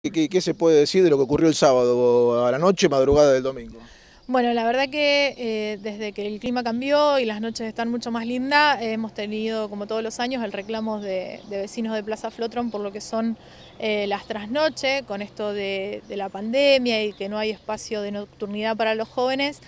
¿Qué, se puede decir de lo que ocurrió el sábado a la noche, madrugada del domingo? Bueno, la verdad que eh, desde que el clima cambió y las noches están mucho más lindas, hemos tenido, como todos los años, el reclamo de, vecinos de Plaza Flotron por lo que son eh, las trasnoches, con esto de, la pandemia y que no hay espacio de nocturnidad para los jóvenes.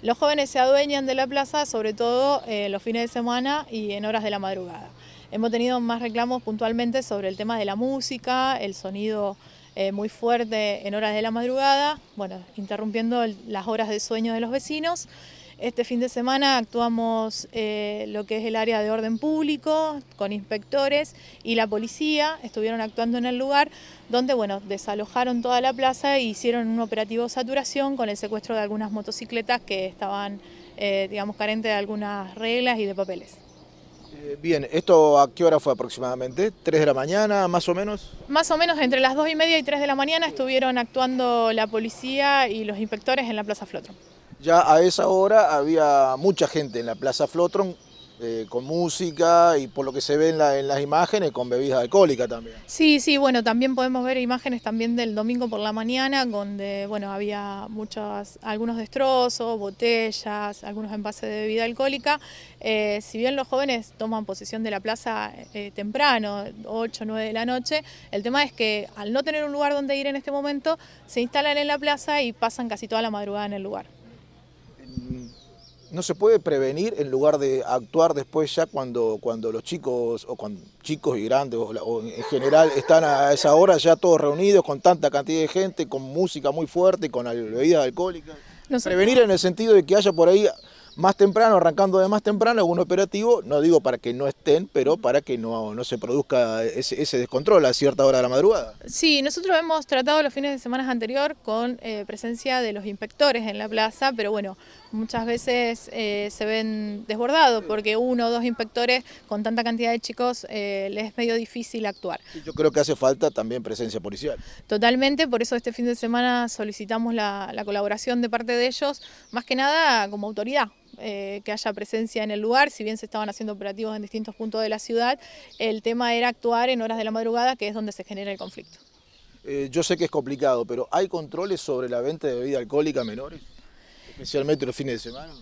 Los jóvenes se adueñan de la plaza, sobre todo eh, los fines de semana y en horas de la madrugada. Hemos tenido más reclamos puntualmente sobre el tema de la música, el sonido eh, muy fuerte en horas de la madrugada, bueno, interrumpiendo las horas de sueño de los vecinos. Este fin de semana actuamos eh, lo que es el área de orden público con inspectores y la policía, estuvieron actuando en el lugar donde bueno, desalojaron toda la plaza e hicieron un operativo de saturación con el secuestro de algunas motocicletas que estaban eh, digamos carentes de algunas reglas y de papeles. Eh, bien, ¿esto a qué hora fue aproximadamente? ¿3 de la mañana, más o menos? Más o menos, entre las dos y media y tres de la mañana estuvieron actuando la policía y los inspectores en la Plaza Flotron. Ya a esa hora había mucha gente en la Plaza Flotron, eh, con música y por lo que se ve en, las imágenes con bebidas alcohólicas también. Sí, sí, bueno, también podemos ver imágenes también del domingo por la mañana donde, bueno, había muchos, algunos destrozos, botellas, algunos envases de bebida alcohólica. Eh, si bien los jóvenes toman posesión de la plaza eh, temprano, 8, 9 de la noche, el tema es que al no tener un lugar donde ir en este momento, se instalan en la plaza y pasan casi toda la madrugada en el lugar no se puede prevenir en lugar de actuar después ya cuando, cuando los chicos, o cuando chicos y grandes, o, en general están a esa hora ya todos reunidos con tanta cantidad de gente, con música muy fuerte, con bebidas alcohólicas? Prevenir en el sentido de que haya por ahí más temprano, arrancando de más temprano, algún operativo, no digo para que no estén, pero para que no, no se produzca ese, descontrol a cierta hora de la madrugada. Sí, nosotros hemos tratado los fines de semana anterior con eh, presencia de los inspectores en la plaza, pero bueno, muchas veces eh, se ven desbordados porque uno o dos inspectores con tanta cantidad de chicos eh, les es medio difícil actuar. Yo creo que hace falta también presencia policial. Totalmente, por eso este fin de semana solicitamos la colaboración de parte de ellos, más que nada como autoridad, eh, que haya presencia en el lugar, si bien se estaban haciendo operativos en distintos puntos de la ciudad, el tema era actuar en horas de la madrugada, que es donde se genera el conflicto. Eh, yo sé que es complicado, pero ¿hay controles sobre la venta de bebida alcohólica a menores? Especialmente los fines de semana.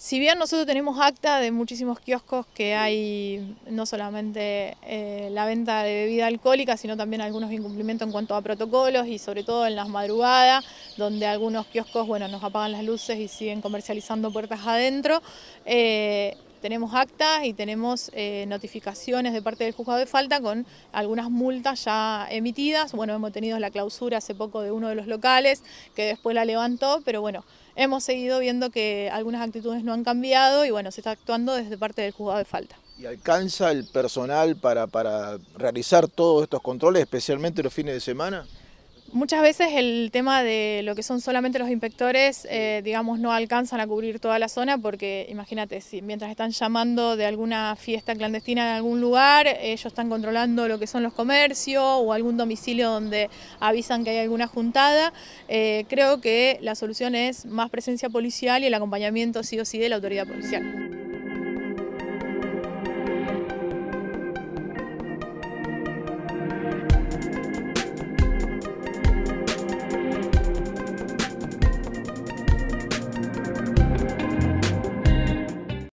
Si bien nosotros tenemos acta de muchísimos kioscos que hay no solamente eh, la venta de bebida alcohólica, sino también algunos incumplimientos en cuanto a protocolos y sobre todo en las madrugadas, donde algunos kioscos bueno, nos apagan las luces y siguen comercializando puertas adentro. Eh, tenemos actas y tenemos eh, notificaciones de parte del juzgado de falta con algunas multas ya emitidas. Bueno, hemos tenido la clausura hace poco de uno de los locales que después la levantó, pero bueno, hemos seguido viendo que algunas actitudes no han cambiado y bueno, se está actuando desde parte del juzgado de falta. ¿Y alcanza el personal para, para realizar todos estos controles, especialmente los fines de semana? Muchas veces el tema de lo que son solamente los inspectores, eh, digamos, no alcanzan a cubrir toda la zona porque, imagínate, si mientras están llamando de alguna fiesta clandestina en algún lugar, ellos están controlando lo que son los comercios o algún domicilio donde avisan que hay alguna juntada. Eh, creo que la solución es más presencia policial y el acompañamiento sí o sí de la autoridad policial.